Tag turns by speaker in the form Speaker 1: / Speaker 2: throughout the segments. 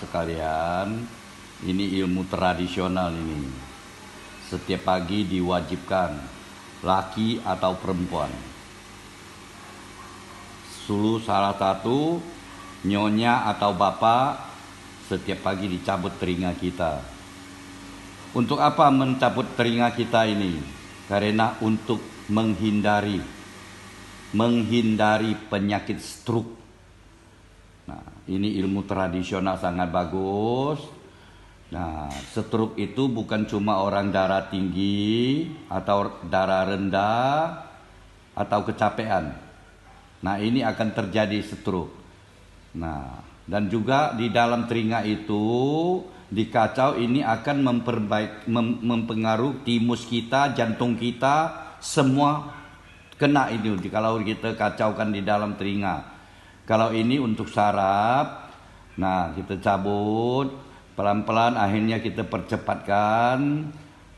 Speaker 1: sekalian, ini ilmu tradisional ini. Setiap pagi diwajibkan laki atau perempuan. Sulu salah satu, nyonya atau bapak setiap pagi dicabut teringa kita. Untuk apa mencabut teringa kita ini? Karena untuk menghindari menghindari penyakit stroke Nah, ini ilmu tradisional sangat bagus. Nah, setruk itu bukan cuma orang darah tinggi atau darah rendah atau kecapean. Nah, ini akan terjadi setruk Nah, dan juga di dalam telinga itu dikacau ini akan memperbaik mem, mempengaruhi timus kita, jantung kita, semua kena itu kalau kita kacaukan di dalam telinga. Kalau ini untuk saraf, nah kita cabut pelan-pelan akhirnya kita percepatkan.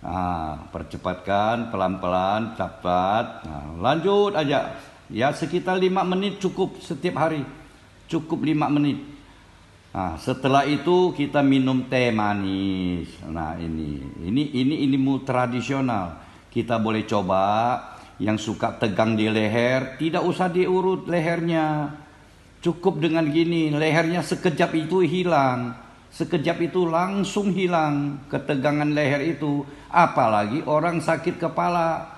Speaker 1: Nah, percepatkan pelan-pelan cepat. Nah, lanjut aja. Ya sekitar lima menit cukup setiap hari. Cukup lima menit. Nah, setelah itu kita minum teh manis. Nah, ini ini ini ini ilmu tradisional. Kita boleh coba yang suka tegang di leher, tidak usah diurut lehernya. Cukup dengan gini, lehernya sekejap itu hilang. Sekejap itu langsung hilang ketegangan leher itu. Apalagi orang sakit kepala.